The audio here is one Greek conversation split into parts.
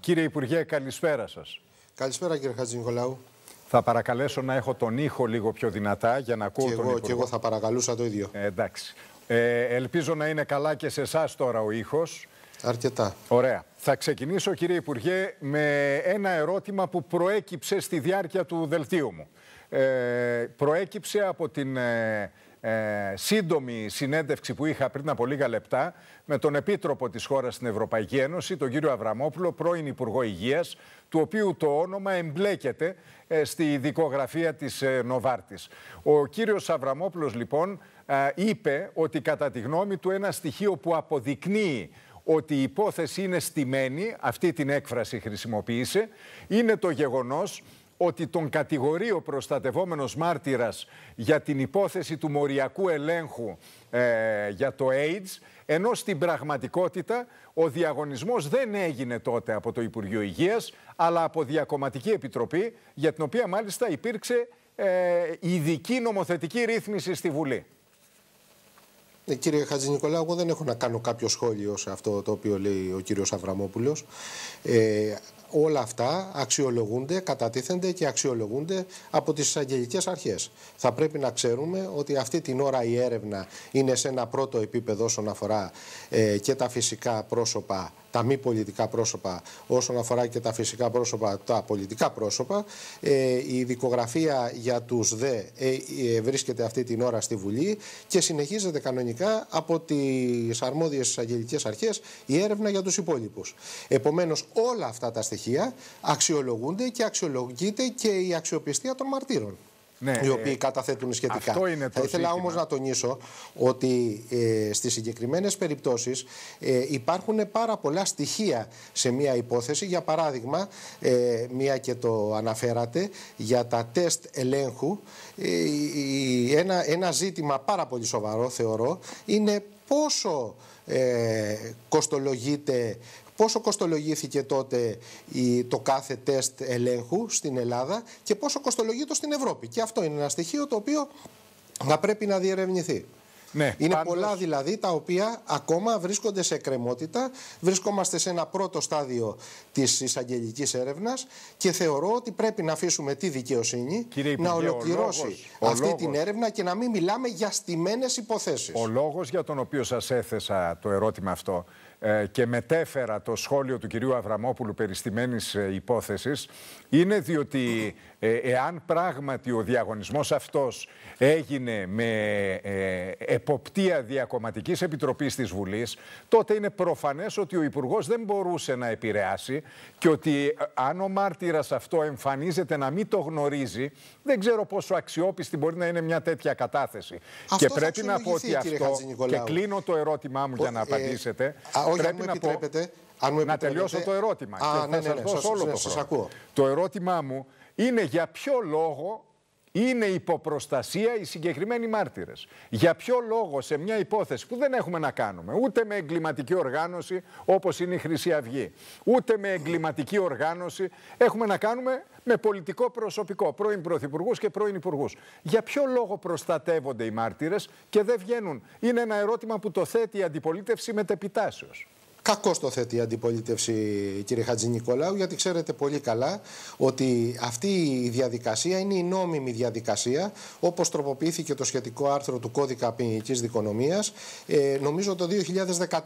Κύριε Υπουργέ, καλησπέρα σας. Καλησπέρα κύριε Χατζη Θα παρακαλέσω να έχω τον ήχο λίγο πιο δυνατά για να ακούω και τον εγώ, Υπουργό. Και εγώ θα παρακαλούσα το ίδιο. Ε, εντάξει. Ε, ελπίζω να είναι καλά και σε εσάς τώρα ο ήχος. Αρκετά. Ωραία. Θα ξεκινήσω κύριε Υπουργέ με ένα ερώτημα που προέκυψε στη διάρκεια του δελτίου μου. Ε, προέκυψε από την... Ε, ε, σύντομη συνέντευξη που είχα πριν από λίγα λεπτά με τον Επίτροπο της χώρας στην Ευρωπαϊκή Ένωση, τον κύριο Αβραμόπουλο, πρώην Υπουργό Υγείας, του οποίου το όνομα εμπλέκεται ε, στη δικογραφία της ε, Νοβάρτης. Ο κύριος Αβραμόπουλος λοιπόν ε, είπε ότι κατά τη γνώμη του ένα στοιχείο που αποδεικνύει ότι η υπόθεση είναι στημένη, αυτή την έκφραση χρησιμοποίησε, είναι το γεγονός ότι τον κατηγορεί ο προστατευόμενος μάρτυρας για την υπόθεση του μοριακού ελέγχου ε, για το AIDS, ενώ στην πραγματικότητα ο διαγωνισμός δεν έγινε τότε από το Υπουργείο Υγείας, αλλά από Διακομματική Επιτροπή, για την οποία μάλιστα υπήρξε ε, ειδική νομοθετική ρύθμιση στη Βουλή. Ε, κύριε Χατζη Νικολάου, εγώ δεν έχω να κάνω κάποιο σχόλιο σε αυτό το οποίο λέει ο κύριος Αβραμόπουλος. Ε, όλα αυτά αξιολογούνται, κατατίθενται και αξιολογούνται από τις εισαγγελικές αρχές. Θα πρέπει να ξέρουμε ότι αυτή την ώρα η έρευνα είναι σε ένα πρώτο επίπεδο όσον αφορά ε, και τα φυσικά πρόσωπα, τα μη πολιτικά πρόσωπα, όσον αφορά και τα φυσικά πρόσωπα, τα πολιτικά πρόσωπα. Ε, η δικογραφία για τους δε ε, ε βρίσκεται αυτή την ώρα στη Βουλή και συνεχίζεται κανονικά από τις αρμόδιες εισαγγελικές αρχές η έρευνα για τους υπόλοιπους. Επομένως όλα αυτά τα στοιχεία αξιολογούνται και αξιολογείται και η αξιοπιστία των μαρτύρων. Ναι, οι οποίοι ε, καταθέτουν σχετικά. Αυτό είναι Θα ήθελα όμως να τονίσω ότι ε, στις συγκεκριμένες περιπτώσεις ε, υπάρχουν πάρα πολλά στοιχεία σε μία υπόθεση. Για παράδειγμα, ε, μία και το αναφέρατε, για τα τεστ ελέγχου. Ένα, ένα ζήτημα πάρα πολύ σοβαρό, θεωρώ, είναι πόσο κοστολογείται πόσο κοστολογήθηκε τότε το κάθε τεστ ελέγχου στην Ελλάδα και πόσο κοστολογεί στην Ευρώπη. Και αυτό είναι ένα στοιχείο το οποίο θα πρέπει να διερευνηθεί. Ναι, είναι πολλά δηλαδή τα οποία ακόμα βρίσκονται σε εκκρεμότητα. Βρισκόμαστε σε ένα πρώτο στάδιο της εισαγγελικής έρευνας και θεωρώ ότι πρέπει να αφήσουμε τη δικαιοσύνη να ολοκληρώσει αυτή την έρευνα και να μην μιλάμε για στιμένες υποθέσεις. Ο λόγος για τον οποίο σας έθεσα το ερώτημα αυτό ε, και μετέφερα το σχόλιο του κυρίου Αβραμόπουλου περιστημένης ε, υπόθεσης είναι διότι ε, εάν πράγματι ο διαγωνισμός αυτός έγινε με εποπτεία διακομματικής επιτροπής της Βουλής τότε είναι προφανές ότι ο Υπουργός δεν μπορούσε να επηρεάσει και ότι αν ο μάρτυρας αυτό εμφανίζεται να μην το γνωρίζει δεν ξέρω πόσο αξιόπιστη μπορεί να είναι μια τέτοια κατάθεση. και πρέπει να πω ότι αυτό και κλείνω το ερώτημά μου για να απαντήσετε όχι, αν μου να, επιτρέπετε, να τελειώσω το ερώτημα. Α, και ναι, ναι, ναι, Το είναι υποπροστασία οι συγκεκριμένοι μάρτυρες. Για ποιο λόγο σε μια υπόθεση που δεν έχουμε να κάνουμε ούτε με εγκληματική οργάνωση όπως είναι η Χρυσή Αυγή, ούτε με εγκληματική οργάνωση έχουμε να κάνουμε με πολιτικό προσωπικό, πρώην πρωθυπουργούς και πρώην υπουργούς. Για ποιο λόγο προστατεύονται οι μάρτυρες και δεν βγαίνουν. Είναι ένα ερώτημα που το θέτει η αντιπολίτευση μετεπιτάσεως. Κακό το θέτει η αντιπολίτευση, κύριε Χατζη Νικολάου, γιατί ξέρετε πολύ καλά ότι αυτή η διαδικασία είναι η νόμιμη διαδικασία, όπως τροποποιήθηκε το σχετικό άρθρο του κώδικα ποινικής δικονομίας, ε, νομίζω το 2014.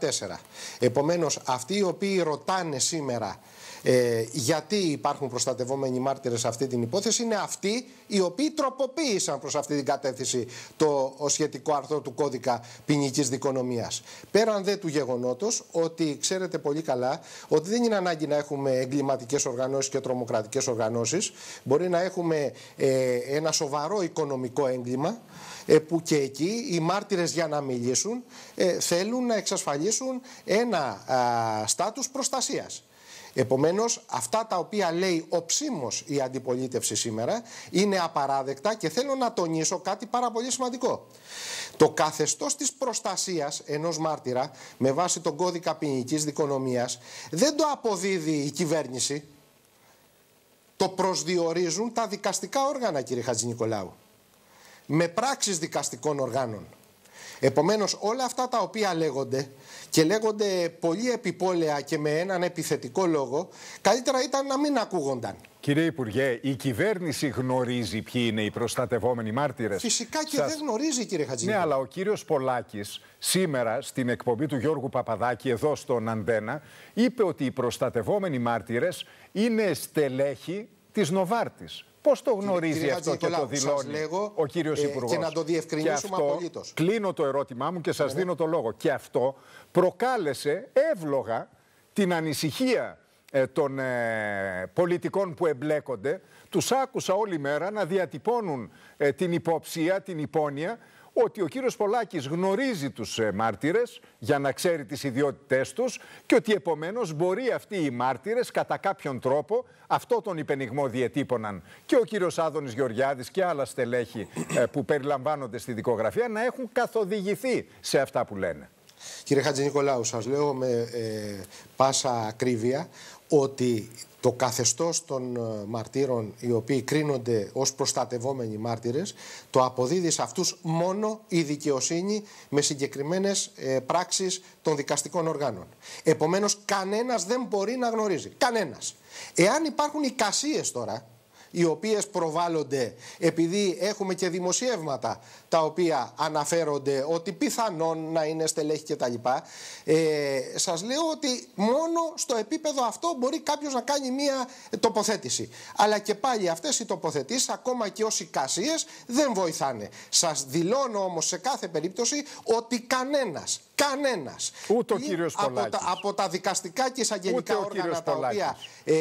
Επομένως, αυτοί οι οποίοι ρωτάνε σήμερα ε, γιατί υπάρχουν προστατευόμενοι μάρτυρες σε αυτή την υπόθεση, είναι αυτοί οι οποίοι τροποποίησαν προς αυτή την κατεύθυνση το σχετικό άρθρο του κώδικα ποινικής δικονομίας. Πέραν δε του γεγονότος ότι ξέρετε πολύ καλά ότι δεν είναι ανάγκη να έχουμε εγκληματικές οργανώσεις και τρομοκρατικές οργανώσεις. Μπορεί να έχουμε ε, ένα σοβαρό οικονομικό έγκλημα ε, που και εκεί οι μάρτυρες για να μιλήσουν ε, θέλουν να εξασφαλίσουν ένα στάτους προστασίας. Επομένως, αυτά τα οποία λέει ο ψήμος η αντιπολίτευση σήμερα είναι απαράδεκτα και θέλω να τονίσω κάτι πάρα πολύ σημαντικό. Το καθεστώς της προστασίας ενός μάρτυρα με βάση τον κώδικα ποινικής δικονομίας δεν το αποδίδει η κυβέρνηση. Το προσδιορίζουν τα δικαστικά όργανα, κύριε Νικολάου. Με πράξεις δικαστικών οργάνων. Επομένως, όλα αυτά τα οποία λέγονται και λέγονται πολύ επιπόλαια και με έναν επιθετικό λόγο, καλύτερα ήταν να μην ακούγονταν. Κύριε Υπουργέ, η κυβέρνηση γνωρίζει ποιοι είναι οι προστατευόμενοι μάρτυρες. Φυσικά και δεν γνωρίζει, κύριε Χατζημαρκάκη. Ναι, αλλά ο κύριος Πολάκης σήμερα στην εκπομπή του Γιώργου Παπαδάκη, εδώ στον Αντένα, είπε ότι οι προστατευόμενοι μάρτυρες είναι στελέχοι της Νοβάρτης. Πώς το γνωρίζει κύριε αυτό και το δηλώνει ο κύριος ε, Υπουργό. Και να το διευκρινίσουμε απολύτως. Κλείνω το ερώτημά μου και σας ναι, ναι. δίνω το λόγο. Και αυτό προκάλεσε εύλογα την ανησυχία ε, των ε, πολιτικών που εμπλέκονται. τους άκουσα όλη μέρα να διατυπώνουν ε, την υποψία, την υπόνοια ότι ο κύριος Πολάκης γνωρίζει τους ε, μάρτυρες για να ξέρει τις ιδιότητές τους και ότι επομένως μπορεί αυτοί οι μάρτυρες κατά κάποιον τρόπο αυτό τον υπενιγμό διετύπωναν και ο κύριος Άδωνης Γεωργιάδης και άλλα στελέχη ε, που περιλαμβάνονται στη δικογραφία να έχουν καθοδηγηθεί σε αυτά που λένε. Κύριε Χατζη Νικολάου, σας λέω με ε, πάσα ακρίβεια ότι το καθεστώς των ε, μαρτύρων οι οποίοι κρίνονται ως προστατευόμενοι μάρτυρες το αποδίδει σε αυτούς μόνο η δικαιοσύνη με συγκεκριμένες ε, πράξεις των δικαστικών οργάνων. Επομένως κανένας δεν μπορεί να γνωρίζει. Κανένας. Εάν υπάρχουν κασίες τώρα οι οποίες προβάλλονται επειδή έχουμε και δημοσιεύματα τα οποία αναφέρονται ότι πιθανόν να είναι στελέχη κτλ. Ε, σας λέω ότι μόνο στο επίπεδο αυτό μπορεί κάποιος να κάνει μία τοποθέτηση. Αλλά και πάλι αυτές οι τοποθετήσεις ακόμα και ως εικασίες δεν βοηθάνε. Σας δηλώνω όμως σε κάθε περίπτωση ότι κανένας Κανένας. Ούτε ο κύριο Πολάκης. Από, από, τα δικαστικά και εισαγγελικά όργανα τα οποία ε,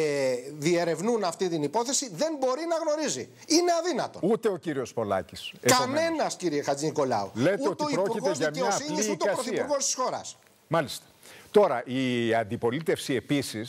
διερευνούν αυτή την υπόθεση δεν μπορεί να γνωρίζει. Είναι αδύνατο. Ούτε ο κύριος Πολάκης. Κανένας, κύριε Χατζη Νικολάου. Λέτε ούτε ο Υπουργό Δικαιοσύνη, ούτε ο Πρωθυπουργός της χώρας. Μάλιστα. Τώρα, η αντιπολίτευση επίσης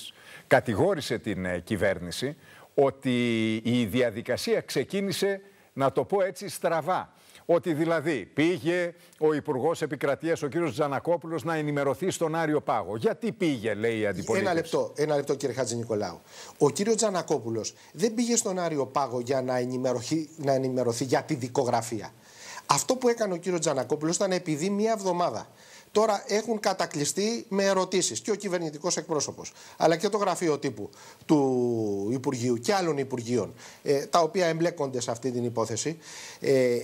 κατηγόρησε την ε, κυβέρνηση ότι η διαδικασία ξεκίνησε, να το πω έτσι, στραβά. Ότι δηλαδή πήγε ο Υπουργός Επικρατείας, ο κύριος Τζανακόπουλος, να ενημερωθεί στον Άριο Πάγο. Γιατί πήγε, λέει η αντιπολίτευση. Ένα λεπτό, ένα λεπτό κύριε Χατζη Νικολάου. Ο κύριος Τζανακόπουλος δεν πήγε στον Άριο Πάγο για να ενημερωθεί, να ενημερωθεί για τη δικογραφία. Αυτό που έκανε ο κύριος Τζανακόπουλος ήταν επειδή μία εβδομάδα. Τώρα έχουν κατακλειστεί με ερωτήσεις και ο κυβερνητικός εκπρόσωπος, αλλά και το γραφείο τύπου του Υπουργείου και άλλων Υπουργείων, ε, τα οποία εμπλέκονται σε αυτή την υπόθεση. Ε,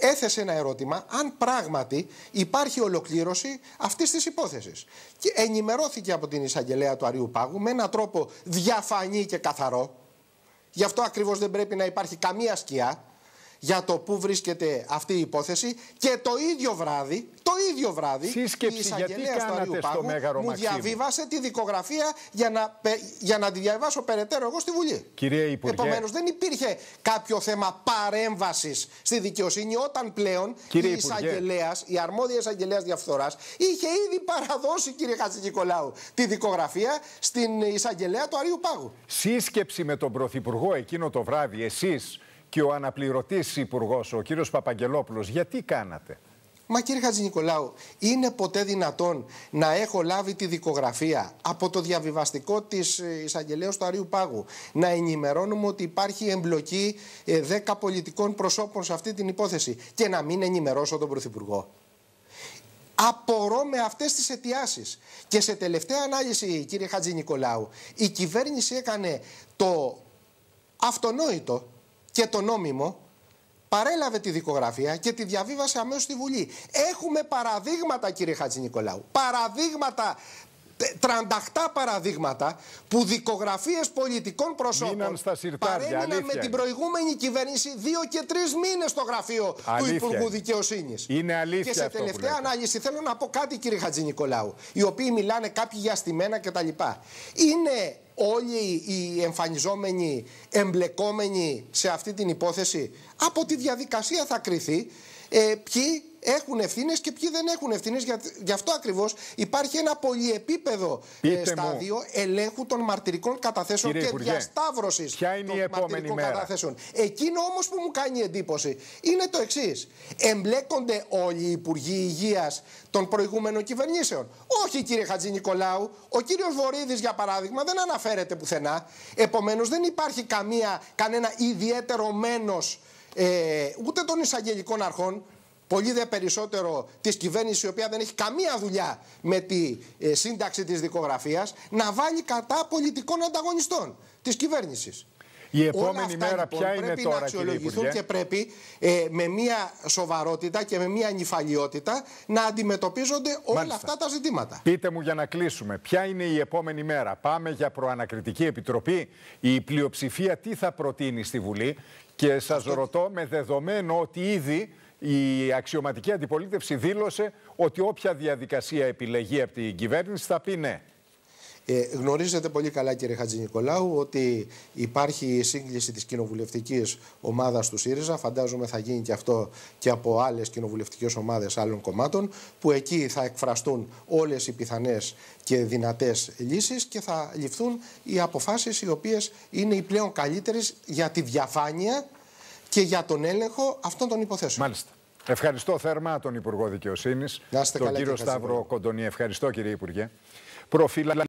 έθεσε ένα ερώτημα αν πράγματι υπάρχει ολοκλήρωση αυτής της υπόθεσης. Και ενημερώθηκε από την εισαγγελέα του Αριού Πάγου με έναν τρόπο διαφανή και καθαρό. Γι' αυτό ακριβώς δεν πρέπει να υπάρχει καμία σκιά για το πού βρίσκεται αυτή η υπόθεση και το ίδιο βράδυ, το ίδιο βράδυ Σύσκεψη, η εισαγγελέα του Αριού Πάγου μου διαβίβασε τη δικογραφία για να, για να τη διαβάσω περαιτέρω εγώ στη Βουλή. Κυρία Υπουργέ. Επομένως δεν υπήρχε κάποιο θέμα παρέμβασης στη δικαιοσύνη όταν πλέον Κύριε η εισαγγελέας, η αρμόδια εισαγγελέας διαφθοράς, είχε ήδη παραδώσει κύριε Χατζικολάου τη δικογραφία στην εισαγγελέα του Αριού Πάγου. Σύσκεψη με τον Πρωθυπουργό εκείνο το βράδυ εσείς και ο αναπληρωτής υπουργός, ο κύριος Παπαγγελόπουλος. Γιατί κάνατε. Μα κύριε Χατζη Νικολάου, είναι ποτέ δυνατόν να έχω λάβει τη δικογραφία από το διαβιβαστικό της ε, εισαγγελέα του Αρίου Πάγου να ενημερώνουμε ότι υπάρχει εμπλοκή 10 ε, πολιτικών προσώπων σε αυτή την υπόθεση και να μην ενημερώσω τον Πρωθυπουργό. Απορώ με αυτές τις αιτιάσεις. Και σε τελευταία ανάλυση, κύριε Χατζη Νικολάου, η κυβέρνηση έκανε το αυτονόητο και το νόμιμο, παρέλαβε τη δικογραφία και τη διαβίβασε αμέσως στη Βουλή. Έχουμε παραδείγματα κύριε Χατζη Νικολάου, παραδείγματα 38 παραδείγματα που δικογραφίες πολιτικών προσώπων παρέμειναν με την προηγούμενη κυβέρνηση δύο και τρεις μήνες στο γραφείο του Υπουργού Δικαιοσύνης. Είναι αλήθεια. Και σε τελευταία ανάλυση θέλω να πω κάτι, κύριε Χατζη Νικολάου, οι οποίοι μιλάνε κάποιοι για στημένα κτλ. Είναι όλοι οι εμφανιζόμενοι εμπλεκόμενοι σε αυτή την υπόθεση από τη διαδικασία θα κρυθεί ε, ποιοι έχουν ευθύνες και ποιοι δεν έχουν ευθύνες. Γι' αυτό ακριβώς υπάρχει ένα πολυεπίπεδο ε, Πείτε στάδιο μου. ελέγχου των μαρτυρικών καταθέσεων Κύριε και διασταύρωση των μαρτυρικών μέρα. καταθέσεων. Εκείνο όμως που μου κάνει εντύπωση είναι το εξής. Εμπλέκονται όλοι οι υπουργοί υγείας των προηγούμενων κυβερνήσεων. Όχι, κύριε Χατζη Νικολάου. Ο κύριος Βορύδης, για παράδειγμα, δεν αναφέρεται πουθενά. Επομένως, δεν υπάρχει καμία, κανένα ιδιαίτερο μένος ε, ούτε των εισαγγελικών αρχών, πολύ δε περισσότερο της κυβέρνησης η οποία δεν έχει καμία δουλειά με τη ε, σύνταξη της δικογραφίας να βάλει κατά πολιτικών ανταγωνιστών της κυβέρνησης. Η επόμενη αυτά, μέρα λοιπόν, ποια είναι τώρα, να αξιολογηθούν και πρέπει ε, με μια σοβαρότητα και με μια νυφαλιότητα να αντιμετωπίζονται όλα αυτά τα ζητήματα. Πείτε μου για να κλείσουμε, ποια είναι η επόμενη μέρα. Πάμε για προανακριτική επιτροπή. Η πλειοψηφία τι θα προτείνει στη Βουλή. Και σας Αυτό... ρωτώ με δεδομένο ότι ήδη η αξιωματική αντιπολίτευση δήλωσε ότι όποια διαδικασία επιλεγεί από την κυβέρνηση θα πει ναι. Ε, γνωρίζετε πολύ καλά κύριε Χατζη Νικολάου ότι υπάρχει η σύγκληση της κοινοβουλευτικής ομάδας του ΣΥΡΙΖΑ φαντάζομαι θα γίνει και αυτό και από άλλες κοινοβουλευτικές ομάδες άλλων κομμάτων που εκεί θα εκφραστούν όλες οι πιθανές και δυνατές λύσεις και θα ληφθούν οι αποφάσεις οι οποίες είναι οι πλέον καλύτερες για τη διαφάνεια και για τον έλεγχο αυτών των υποθέσεων. Μάλιστα. Ευχαριστώ θερμά τον Υπουργό Δικαιοσύνης, τον κύριο Σταύρο Κοντονή. Ευχαριστώ, κύριε Υπουργέ. Προφυλα...